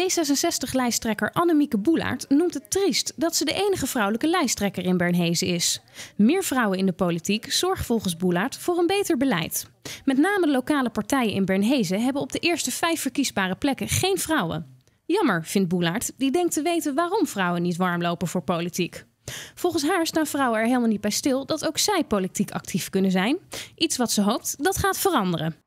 D66-lijsttrekker Annemieke Boelaert noemt het triest dat ze de enige vrouwelijke lijsttrekker in Bernhezen is. Meer vrouwen in de politiek zorgt volgens Boelaert voor een beter beleid. Met name de lokale partijen in Bernhezen hebben op de eerste vijf verkiesbare plekken geen vrouwen. Jammer, vindt Boelaert, die denkt te weten waarom vrouwen niet warm lopen voor politiek. Volgens haar staan vrouwen er helemaal niet bij stil dat ook zij politiek actief kunnen zijn. Iets wat ze hoopt dat gaat veranderen.